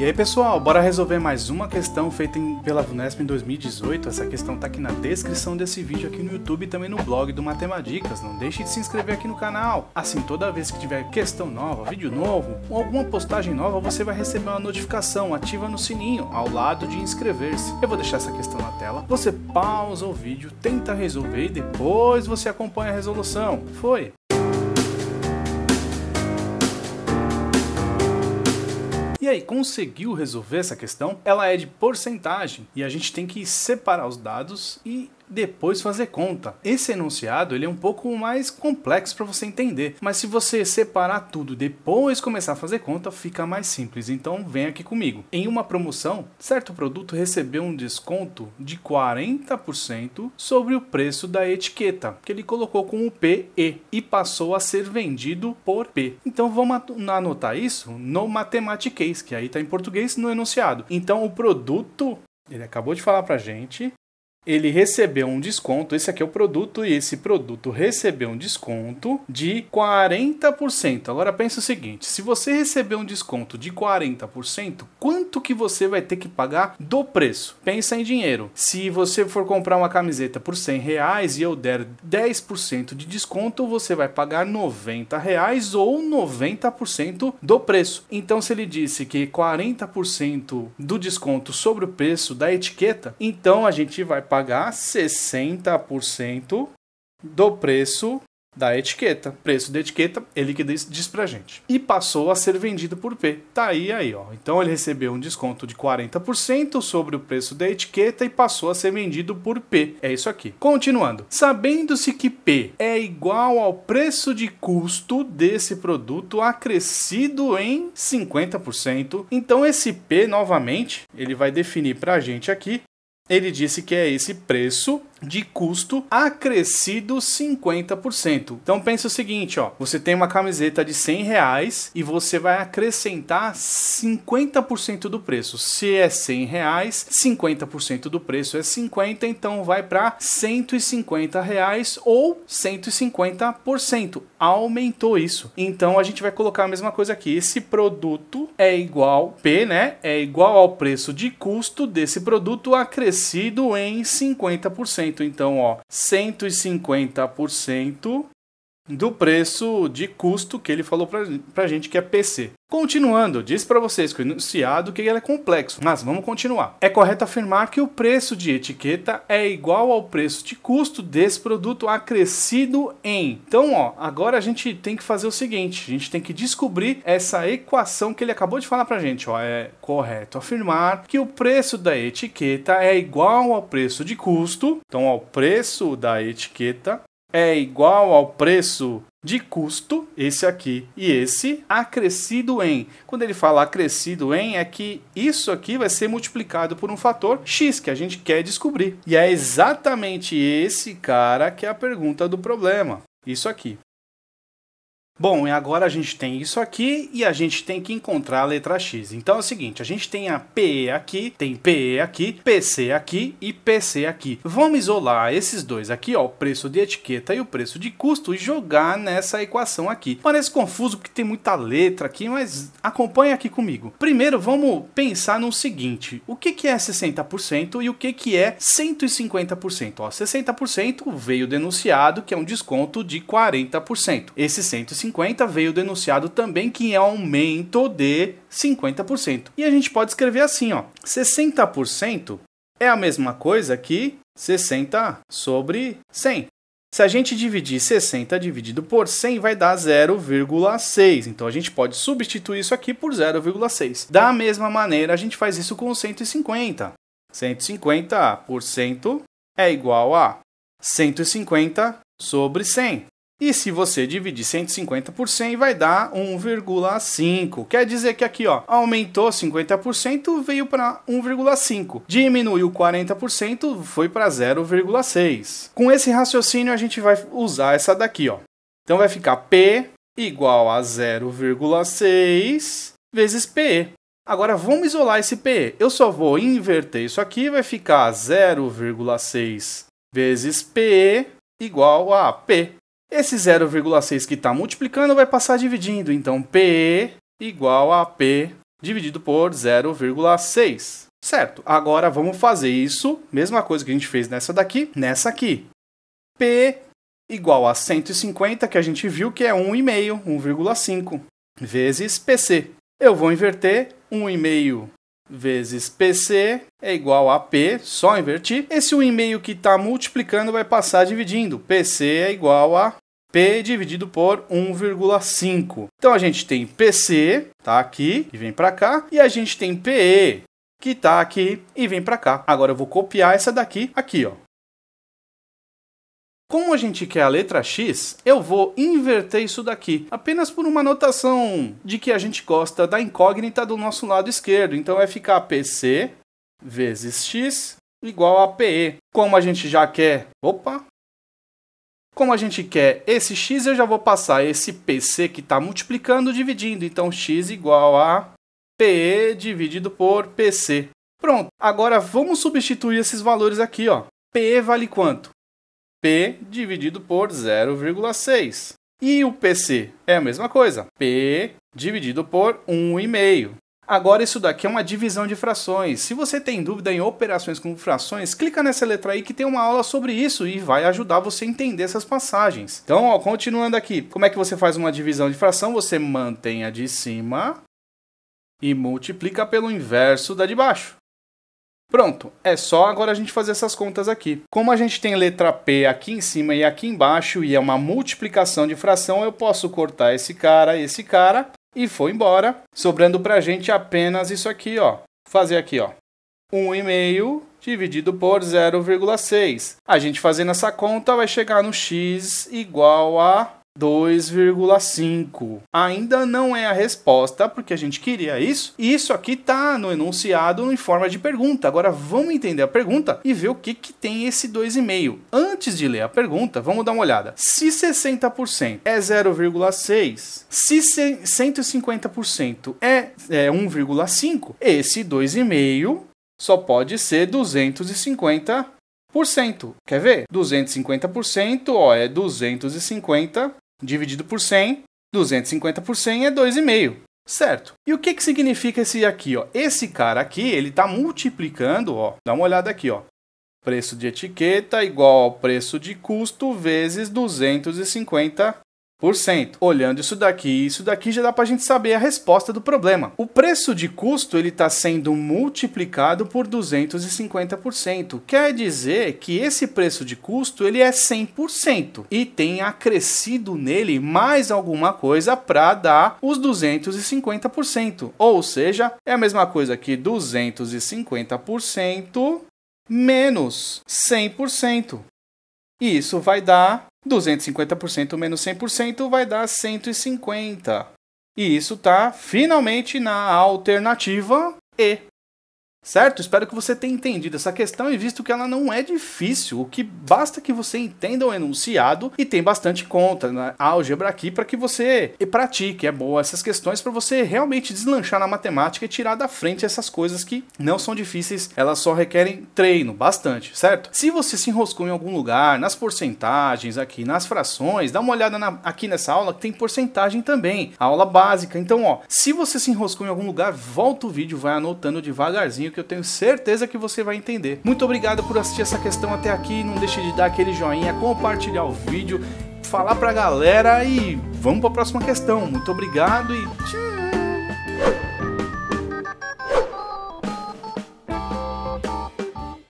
E aí pessoal, bora resolver mais uma questão feita em, pela Vunesp em 2018. Essa questão tá aqui na descrição desse vídeo aqui no YouTube e também no blog do Matemáticas. Não deixe de se inscrever aqui no canal. Assim, toda vez que tiver questão nova, vídeo novo ou alguma postagem nova, você vai receber uma notificação. Ativa no sininho ao lado de inscrever-se. Eu vou deixar essa questão na tela. Você pausa o vídeo, tenta resolver e depois você acompanha a resolução. Foi! E aí, conseguiu resolver essa questão? Ela é de porcentagem e a gente tem que separar os dados e depois fazer conta. Esse enunciado ele é um pouco mais complexo para você entender, mas se você separar tudo depois começar a fazer conta, fica mais simples. Então vem aqui comigo. Em uma promoção, certo produto recebeu um desconto de 40% sobre o preço da etiqueta, que ele colocou com o PE e passou a ser vendido por P. Então vamos anotar isso no mathematiquez, que aí está em português no enunciado. Então o produto ele acabou de falar para gente ele recebeu um desconto. Esse aqui é o produto e esse produto recebeu um desconto de 40%. Agora pensa o seguinte, se você receber um desconto de 40%, quanto que você vai ter que pagar do preço? Pensa em dinheiro. Se você for comprar uma camiseta por 100 reais e eu der 10% de desconto, você vai pagar 90 reais ou 90% do preço. Então se ele disse que 40% do desconto sobre o preço da etiqueta, então a gente vai pagar 60% do preço da etiqueta. Preço da etiqueta, ele que diz, diz pra gente. E passou a ser vendido por P. Tá aí, aí, ó. Então ele recebeu um desconto de 40% sobre o preço da etiqueta e passou a ser vendido por P. É isso aqui. Continuando. Sabendo-se que P é igual ao preço de custo desse produto acrescido em 50%, então esse P, novamente, ele vai definir pra gente aqui ele disse que é esse preço de custo acrescido 50%. Então pensa o seguinte, ó, você tem uma camiseta de 100 reais e você vai acrescentar 50% do preço. Se é 100 reais, 50% do preço é 50, então vai para 150 reais ou 150%. Aumentou isso. Então a gente vai colocar a mesma coisa aqui. Esse produto é igual P, né? É igual ao preço de custo desse produto acrescido em 50%. Então, ó, 150% do preço de custo que ele falou para a gente que é PC. Continuando, disse para vocês que o enunciado que ele é complexo, mas vamos continuar. É correto afirmar que o preço de etiqueta é igual ao preço de custo desse produto acrescido em. Então, ó, agora a gente tem que fazer o seguinte, a gente tem que descobrir essa equação que ele acabou de falar para a gente, ó, é correto afirmar que o preço da etiqueta é igual ao preço de custo, então ao preço da etiqueta é igual ao preço de custo, esse aqui e esse, acrescido em. Quando ele fala acrescido em, é que isso aqui vai ser multiplicado por um fator x que a gente quer descobrir. E é exatamente esse cara que é a pergunta do problema. Isso aqui. Bom, e agora a gente tem isso aqui e a gente tem que encontrar a letra X. Então é o seguinte, a gente tem a PE aqui, tem PE aqui, PC aqui e PC aqui. Vamos isolar esses dois aqui, ó, o preço de etiqueta e o preço de custo e jogar nessa equação aqui. Parece confuso porque tem muita letra aqui, mas acompanha aqui comigo. Primeiro vamos pensar no seguinte, o que que é 60% e o que que é 150%? Ó, 60% veio denunciado que é um desconto de 40%. Esse 150 50 veio denunciado também que é aumento de 50%. E a gente pode escrever assim, ó, 60% é a mesma coisa que 60 sobre 100. Se a gente dividir 60 dividido por 100, vai dar 0,6. Então a gente pode substituir isso aqui por 0,6. Da mesma maneira, a gente faz isso com 150. 150% é igual a 150 sobre 100. E se você dividir 150 por 100, vai dar 1,5. Quer dizer que aqui, ó, aumentou 50%, veio para 1,5. Diminuiu 40%, foi para 0,6. Com esse raciocínio, a gente vai usar essa daqui, ó. Então vai ficar P igual a 0,6 vezes PE. Agora vamos isolar esse PE. Eu só vou inverter isso aqui, vai ficar 0,6 vezes PE igual a P. Esse 0,6 que está multiplicando vai passar dividindo, então p igual a P dividido por 0,6. Certo, agora vamos fazer isso, mesma coisa que a gente fez nessa daqui, nessa aqui. P igual a 150, que a gente viu que é 1,5, 1,5, vezes PC. Eu vou inverter 1,5 vezes PC é igual a P, só invertir. Esse 1,5 que está multiplicando vai passar dividindo. PC é igual a P dividido por 1,5. Então a gente tem PC, tá aqui e vem para cá, e a gente tem PE, que tá aqui e vem para cá. Agora eu vou copiar essa daqui aqui, ó. Como a gente quer a letra X, eu vou inverter isso daqui, apenas por uma notação de que a gente gosta da incógnita do nosso lado esquerdo. Então vai ficar PC vezes X igual a PE. Como a gente já quer, opa, como a gente quer esse x, eu já vou passar esse PC que está multiplicando dividindo. Então, x igual a p dividido por PC. Pronto, agora vamos substituir esses valores aqui. Ó. p vale quanto? P dividido por 0,6. E o PC é a mesma coisa, P dividido por 1,5. Agora, isso daqui é uma divisão de frações. Se você tem dúvida em operações com frações, clica nessa letra aí que tem uma aula sobre isso e vai ajudar você a entender essas passagens. Então, ó, continuando aqui, como é que você faz uma divisão de fração? Você mantém a de cima e multiplica pelo inverso da de baixo. Pronto, é só agora a gente fazer essas contas aqui. Como a gente tem letra P aqui em cima e aqui embaixo e é uma multiplicação de fração, eu posso cortar esse cara, esse cara e foi embora, sobrando para a gente apenas isso aqui, ó. Vou fazer aqui, ó. 1,5 dividido por 0,6. A gente fazendo essa conta vai chegar no x igual a 2,5. Ainda não é a resposta, porque a gente queria isso. Isso aqui tá no enunciado em forma de pergunta. Agora vamos entender a pergunta e ver o que, que tem esse 2,5. Antes de ler a pergunta, vamos dar uma olhada. Se 60% é 0,6, se 150% é, é 1,5, esse 2,5 só pode ser 250 por cento. Quer ver? 250%, ó, é 250 dividido por 100. 250 por 100 é 2,5. Certo. E o que, que significa esse aqui, ó? Esse cara aqui, ele está multiplicando, ó. Dá uma olhada aqui, ó. Preço de etiqueta igual ao preço de custo vezes 250 Olhando isso daqui, isso daqui já dá para a gente saber a resposta do problema. O preço de custo ele está sendo multiplicado por 250%. Quer dizer que esse preço de custo ele é 100% e tem acrescido nele mais alguma coisa para dar os 250%. Ou seja, é a mesma coisa que 250% menos 100%. E isso vai dar 250% menos 100% vai dar 150. E isso está finalmente na alternativa E. Certo? Espero que você tenha entendido essa questão e visto que ela não é difícil, o que basta que você entenda o enunciado e tem bastante conta na né? álgebra aqui para que você pratique. É boa essas questões para você realmente deslanchar na matemática e tirar da frente essas coisas que não são difíceis, elas só requerem treino, bastante, certo? Se você se enroscou em algum lugar, nas porcentagens aqui, nas frações, dá uma olhada na, aqui nessa aula que tem porcentagem também, a aula básica. Então, ó, se você se enroscou em algum lugar, volta o vídeo, vai anotando devagarzinho caminho que eu tenho certeza que você vai entender. Muito obrigado por assistir essa questão até aqui, não deixe de dar aquele joinha, compartilhar o vídeo, falar pra galera e vamos para a próxima questão. Muito obrigado e tchau!